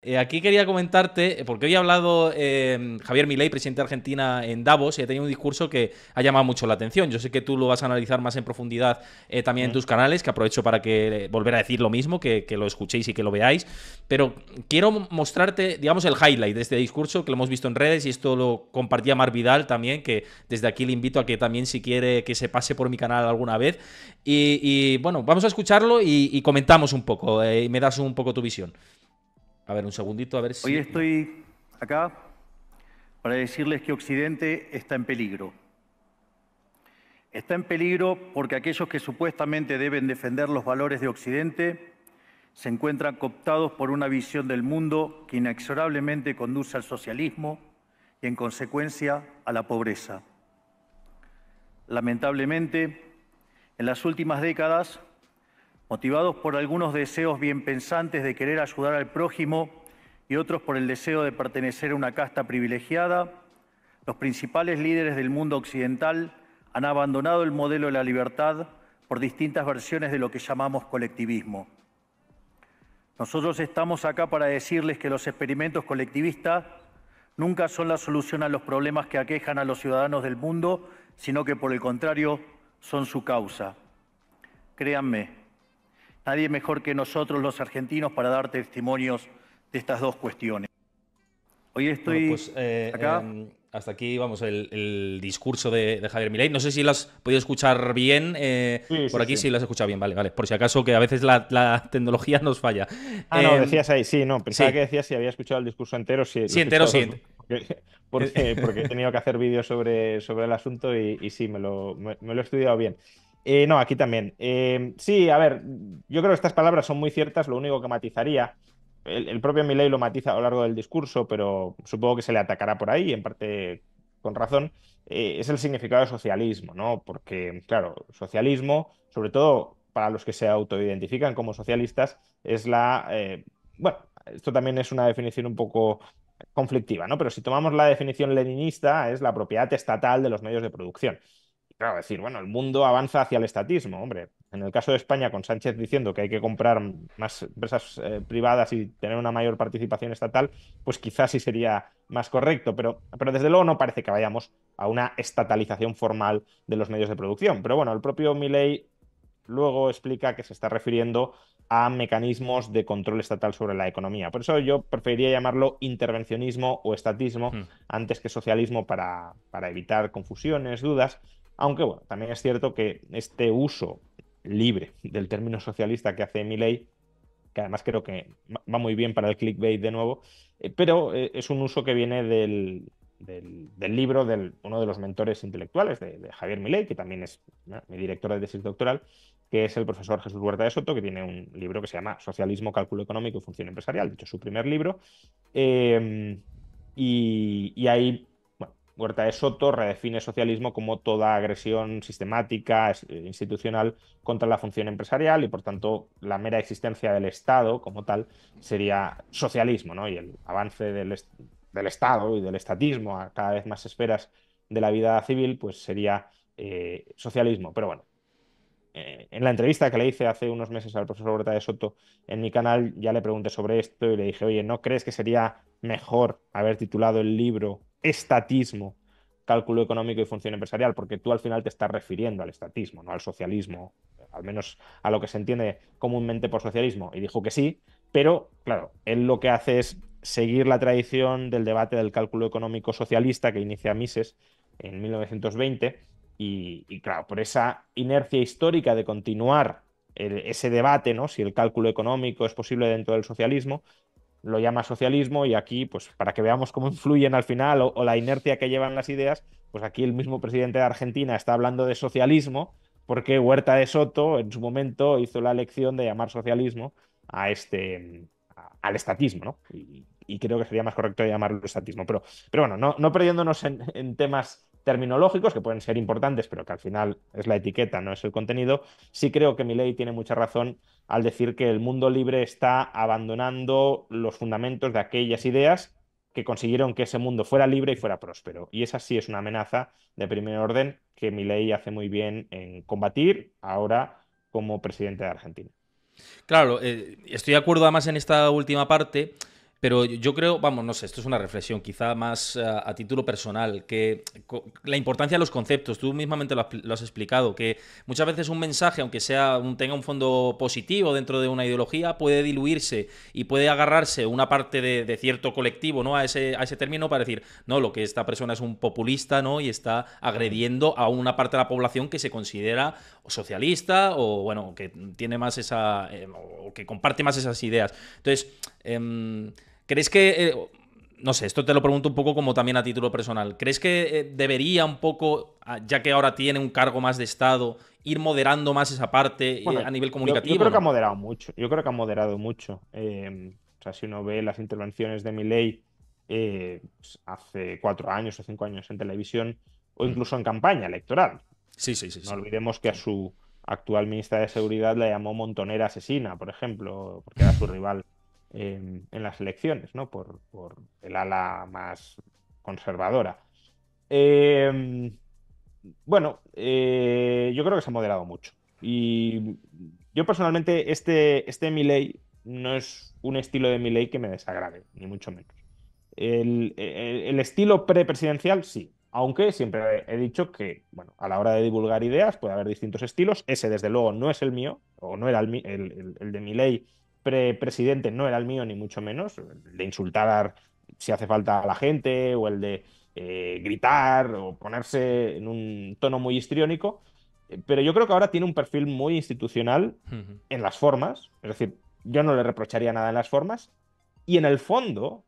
Eh, aquí quería comentarte, eh, porque hoy ha hablado em, Javier Milei, presidente de Argentina, en Davos, y ha tenido un discurso que ha llamado mucho la atención. Yo sé que tú lo vas a analizar más en profundidad eh, también en tus canales, que aprovecho para que volver a decir lo mismo, que, lo escuchéis y que lo veáis. Pero quiero mostrarte, digamos, el highlight de este discurso, que lo hemos visto en redes, y esto lo compartía Mar Vidal también, que desde aquí le invito a que también, si quiere, que se pase por mi canal alguna vez. Y, bueno, vamos a escucharlo y, y comentamos un poco, y me das un poco tu visión. A ver, un segundito, a ver Hoy estoy acá para decirles que Occidente está en peligro. Está en peligro porque aquellos que supuestamente deben defender los valores de Occidente se encuentran cooptados por una visión del mundo que inexorablemente conduce al socialismo y, en consecuencia, a la pobreza. Lamentablemente, en las últimas décadas motivados por algunos deseos bien pensantes de querer ayudar al prójimo y otros por el deseo de pertenecer a una casta privilegiada, los principales líderes del mundo occidental han abandonado el modelo de la libertad por distintas versiones de lo que llamamos colectivismo. Nosotros estamos acá para decirles que los experimentos colectivistas nunca son la solución a los problemas que aquejan a los ciudadanos del mundo, sino que por el contrario son su causa. Créanme, Nadie mejor que nosotros los argentinos para dar testimonios de estas dos cuestiones. Hoy estoy pues, eh, acá. Em, hasta aquí, vamos, el, discurso de, Javier Milei. No sé si lo has podido escuchar bien. Eh, por aquí sí. lo has escuchado bien, vale, vale. Por si acaso que a veces la, tecnología nos falla. Ah, no, em, decías ahí, sí, no. Pensaba que decías si había escuchado el discurso entero. Si, sí, entero, sí. Porque, he tenido que hacer vídeos sobre, el asunto y, sí, me lo he estudiado bien. Eh, no, aquí también. Eh, sí, a ver, yo creo que estas palabras son muy ciertas, lo único que matizaría. El, propio Milei lo matiza a lo largo del discurso, pero supongo que se le atacará por ahí, en parte con razón, eh, es el significado de socialismo, ¿no? Porque, claro, socialismo, sobre todo para los que se autoidentifican como socialistas, es la. bueno, esto también es una definición un poco conflictiva, ¿no? Pero si tomamos la definición leninista, es la propiedad estatal de los medios de producción claro, decir, bueno, el mundo avanza hacia el estatismo, hombre. En el caso de España, con Sánchez diciendo que hay que comprar más empresas eh, privadas y tener una mayor participación estatal, pues quizás sí sería más correcto, pero, pero desde luego no parece que vayamos a una estatalización formal de los medios de producción. Pero bueno, el propio Milley luego explica que se está refiriendo a mecanismos de control estatal sobre la economía. Por eso yo preferiría llamarlo intervencionismo o estatismo hmm. antes que socialismo para, para, evitar confusiones, dudas. Aunque bueno, también es cierto que este uso libre del término socialista que hace Milley, que además creo que va muy bien para el clickbait de nuevo, eh, pero eh, es un uso que viene del, libro de uno de los mentores intelectuales de, Javier Milley, que también es mi director de tesis doctoral, que es el profesor Jesús Huerta de Soto, que tiene un libro que se llama Socialismo, Cálculo Económico y Función Empresarial, dicho su primer libro. Eh, y, y, ahí Huerta de Soto redefine socialismo como toda agresión sistemática, eh, institucional, contra la función empresarial y, por tanto, la mera existencia del Estado como tal sería socialismo, ¿no? Y el avance del, Estado y del estatismo a cada vez más esferas de la vida civil, pues sería eh, socialismo. Pero bueno, eh, en la entrevista que le hice hace unos meses al profesor Huerta de Soto en mi canal, ya le pregunté sobre esto y le dije, oye, ¿no crees que sería mejor haber titulado el libro estatismo, cálculo económico y función empresarial, porque tú al final te estás refiriendo al estatismo, no al socialismo, al menos a lo que se entiende comúnmente por socialismo, y dijo que sí, pero claro, él lo que hace es seguir la tradición del debate del cálculo económico socialista que inicia Mises en 1920, y, claro, por esa inercia histórica de continuar ese debate, ¿no? si el cálculo económico es posible dentro del socialismo, lo llama socialismo y aquí, pues para que veamos cómo influyen al final o, la inercia que llevan las ideas, pues aquí el mismo presidente de Argentina está hablando de socialismo porque Huerta de Soto en su momento hizo la elección de llamar socialismo a este, al estatismo, ¿no? Y, creo que sería más correcto llamarlo estatismo. Pero, pero bueno, no, no perdiéndonos en temas terminológicos, que pueden ser importantes, pero que al final es la etiqueta, no es el contenido, sí creo que ley tiene mucha razón al decir que el mundo libre está abandonando los fundamentos de aquellas ideas que consiguieron que ese mundo fuera libre y fuera próspero. Y esa sí es una amenaza de primer orden que ley hace muy bien en combatir ahora como presidente de Argentina. Claro, eh, estoy de acuerdo además en esta última parte pero yo creo, vamos, no sé, esto es una reflexión quizá más eh, a título personal, que la importancia de los conceptos, tú mismamente lo has, explicado, que muchas veces un mensaje, aunque sea un, tenga un fondo positivo dentro de una ideología, puede diluirse y puede agarrarse una parte de, cierto colectivo ¿no? a, ese, a ese término para decir, no, lo que esta persona es un populista ¿no? y está agrediendo a una parte de la población que se considera socialista o, bueno, que tiene más esa, eh, o que comparte más esas ideas. Entonces, em, ¿Crees que... Eh, no sé, esto te lo pregunto un poco como también a título personal. ¿Crees que eh, debería un poco, ah, ya que ahora tiene un cargo más de Estado, ir moderando más esa parte eh, a nivel comunicativo? Yo, creo que ha moderado mucho. Yo creo que ha moderado mucho. Em, o sea, si uno ve las intervenciones de Milei pues, hace cuatro años o cinco años en televisión o mm. incluso en campaña electoral. Sí, sí, sí. No olvidemos que a su actual ministra de Seguridad la llamó montonera asesina, por ejemplo, porque era su rival en las elecciones, ¿no? Por, el ala más conservadora. Eh, bueno, eh, yo creo que se ha moderado mucho. Y yo personalmente, este, este ley no es un estilo de ley que me desagrade, ni mucho menos. El, el, pre estilo sí. Aunque siempre he dicho que, bueno, a la hora de divulgar ideas puede haber distintos estilos. Ese, desde luego, no es el mío, o no era el, el de ley presidente no era el mío, ni mucho menos, de insultar si hace falta a la gente o el de eh, gritar o ponerse en un tono muy histriónico, pero yo creo que ahora tiene un perfil muy institucional en las formas, es decir, yo no le reprocharía nada en las formas, y en el fondo,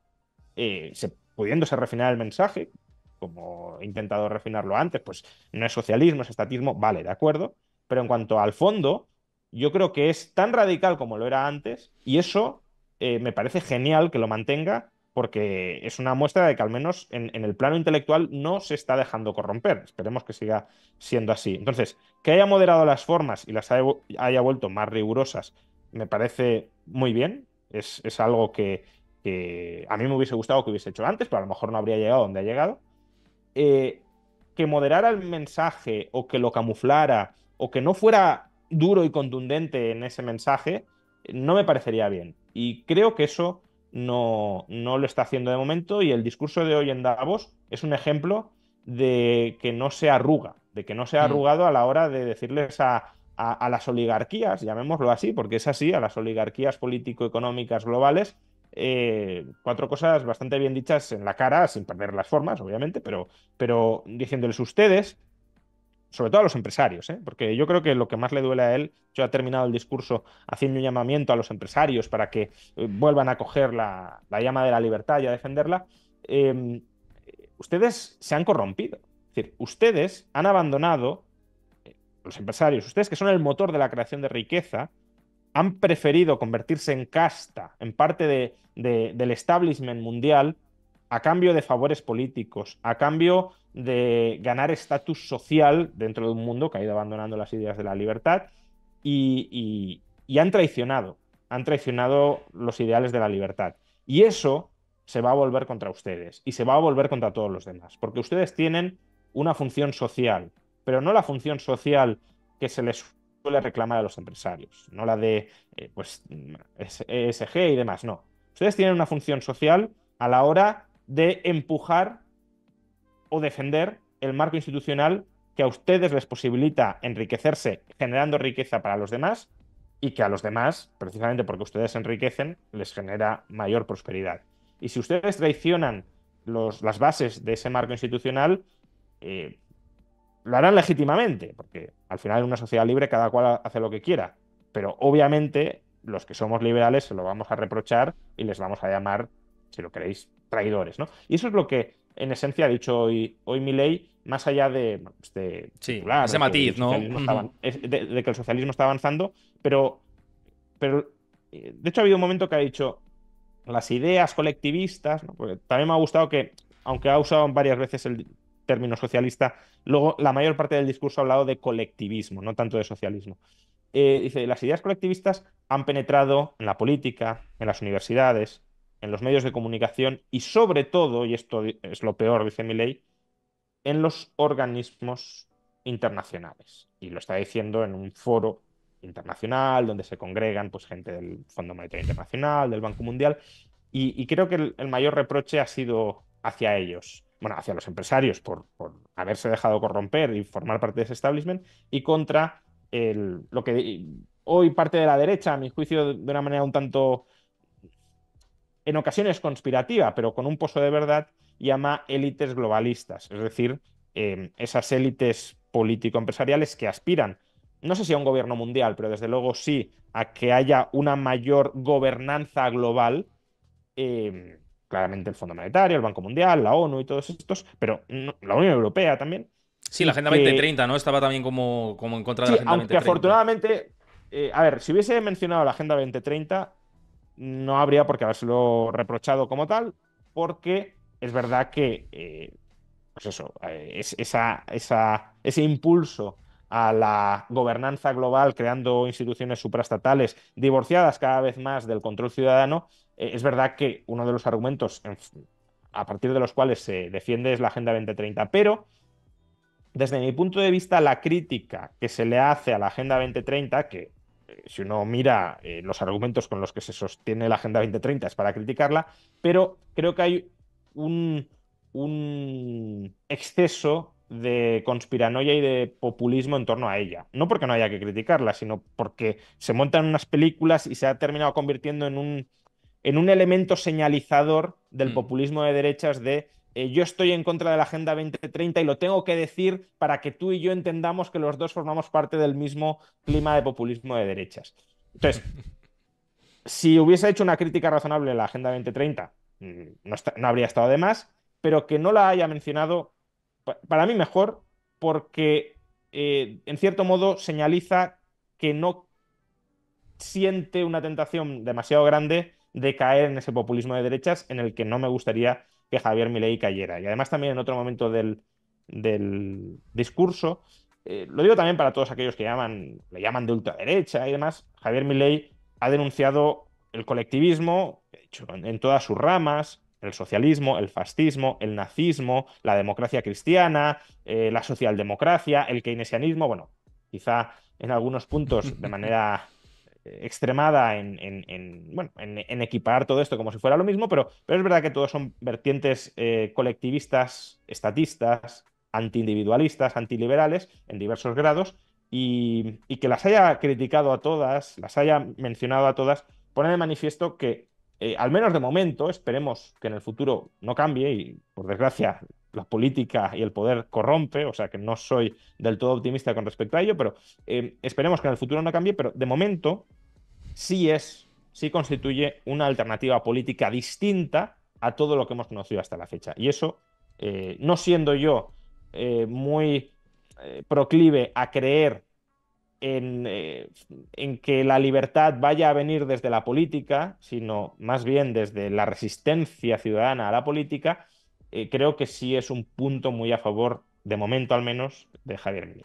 eh, se, pudiéndose refinar el mensaje, como he intentado refinarlo antes, pues no es socialismo, es estatismo, vale, de acuerdo, pero en cuanto al fondo, yo creo que es tan radical como lo era antes y eso eh, me parece genial que lo mantenga porque es una muestra de que al menos en, el plano intelectual no se está dejando corromper. Esperemos que siga siendo así. Entonces, que haya moderado las formas y las haya, vuelto más rigurosas, me parece muy bien. Es, algo que, a mí me hubiese gustado que hubiese hecho antes, pero a lo mejor no habría llegado donde ha llegado. Eh, que moderara el mensaje o que lo camuflara o que no fuera duro y contundente en ese mensaje, no me parecería bien. Y creo que eso no, lo está haciendo de momento y el discurso de hoy en Davos es un ejemplo de que no se arruga, de que no se ha mm. arrugado a la hora de decirles a, las oligarquías, llamémoslo así, porque es así, a las oligarquías político-económicas globales, eh, cuatro cosas bastante bien dichas en la cara, sin perder las formas, obviamente, pero, pero diciéndoles ustedes sobre todo a los empresarios, ¿eh? porque yo creo que lo que más le duele a él, yo ha terminado el discurso haciendo un llamamiento a los empresarios para que eh, vuelvan a coger la, llama de la libertad y a defenderla, em, ustedes se han corrompido. Es decir, ustedes han abandonado, eh, los empresarios, ustedes que son el motor de la creación de riqueza, han preferido convertirse en casta, en parte del establishment mundial, a cambio de favores políticos, a cambio de ganar estatus social dentro de un mundo que ha ido abandonando las ideas de la libertad y, han traicionado, han traicionado los ideales de la libertad. Y eso se va a volver contra ustedes y se va a volver contra todos los demás, porque ustedes tienen una función social, pero no la función social que se les suele reclamar a los empresarios, no la de eh, pues, ESG y demás, no. Ustedes tienen una función social a la hora de empujar o defender el marco institucional que a ustedes les posibilita enriquecerse generando riqueza para los demás y que a los demás, precisamente porque ustedes se enriquecen, les genera mayor prosperidad. Y si ustedes traicionan las bases de ese marco institucional, eh, lo harán legítimamente, porque al final en una sociedad libre cada cual hace lo que quiera. Pero obviamente los que somos liberales se lo vamos a reprochar y les vamos a llamar, si lo queréis, traidores. ¿no? Y eso es lo que en esencia ha dicho hoy, hoy ley más allá de, pues, matiz, ¿no? de, que el socialismo está avanzando, pero, pero eh, de hecho ha habido un momento que ha dicho las ideas colectivistas, porque también me ha gustado que, aunque ha usado varias veces el término socialista, luego la mayor parte del discurso ha hablado de colectivismo, no tanto de socialismo. Eh, dice, las ideas colectivistas han penetrado en la política, en las universidades, en los medios de comunicación y sobre todo, y esto es lo peor, dice mi ley, en los organismos internacionales. Y lo está diciendo en un foro internacional donde se congregan pues, gente del Fondo Monetario Internacional, del Banco Mundial, y, creo que el, el, mayor reproche ha sido hacia ellos, bueno, hacia los empresarios por, por haberse dejado corromper y formar parte de ese establishment, y contra el, lo que hoy parte de la derecha, a mi juicio, de una manera un tanto en ocasiones conspirativa, pero con un pozo de verdad, llama élites globalistas, es decir, em, esas élites político-empresariales que aspiran, no sé si a un gobierno mundial, pero desde luego sí a que haya una mayor gobernanza global, em, claramente el Fondo Monetario, el Banco Mundial, la ONU y todos estos, pero la Unión Europea también. Sí, la Agenda 2030, ¿no? Estaba también como, como en contra de la Agenda 2030. Aunque afortunadamente, eh, a ver, si hubiese mencionado la Agenda 2030, no habría por qué habérselo reprochado como tal, porque es verdad que, eh, pues eso, eh, esa, ese impulso a la gobernanza global, creando instituciones suprastatales divorciadas cada vez más del control ciudadano, eh, es verdad que uno de los argumentos a partir de los cuales se defiende es la Agenda 2030, pero desde mi punto de vista la crítica que se le hace a la Agenda 2030, que si uno mira eh, los argumentos con los que se sostiene la Agenda 2030 es para criticarla, pero creo que hay un, exceso de conspiranoia y de populismo en torno a ella. No porque no haya que criticarla, sino porque se montan unas películas y se ha terminado convirtiendo en un, en un elemento señalizador del mm. populismo de derechas de eh, yo estoy en contra de la Agenda 2030 y lo tengo que decir para que tú y yo entendamos que los dos formamos parte del mismo clima de populismo de derechas. Entonces, si hubiese hecho una crítica razonable a la Agenda 2030, mm, no, habría estado de más, pero que no la haya mencionado, para mí mejor, porque eh, en cierto modo señaliza que no siente una tentación demasiado grande de caer en ese populismo de derechas en el que no me gustaría que Javier Milei cayera. Y además también en otro momento del, discurso, eh, lo digo también para todos aquellos que llaman, le llaman de ultraderecha y demás, Javier Milei ha denunciado el colectivismo en, todas sus ramas, el socialismo, el fascismo, el nazismo, la democracia cristiana, eh, la socialdemocracia, el keynesianismo, bueno, quizá en algunos puntos de manera extremada en, en, equipar todo esto como si fuera lo mismo, pero, es verdad que todos son vertientes eh, colectivistas, estatistas, antiindividualistas, antiliberales, en diversos grados, y, que las haya criticado a todas, las haya mencionado a todas, pone de manifiesto que, eh, al menos de momento, esperemos que en el futuro no cambie, y por desgracia la política y el poder corrompe, o sea que no soy del todo optimista con respecto a ello, pero eh, esperemos que en el futuro no cambie, pero de momento sí es, sí constituye una alternativa política distinta a todo lo que hemos conocido hasta la fecha. Y eso, eh, no siendo yo eh, muy proclive a creer en, que la libertad vaya a venir desde la política, sino más bien desde la resistencia ciudadana a la política, eh, creo que sí es un punto muy a favor, de momento al menos, de Javier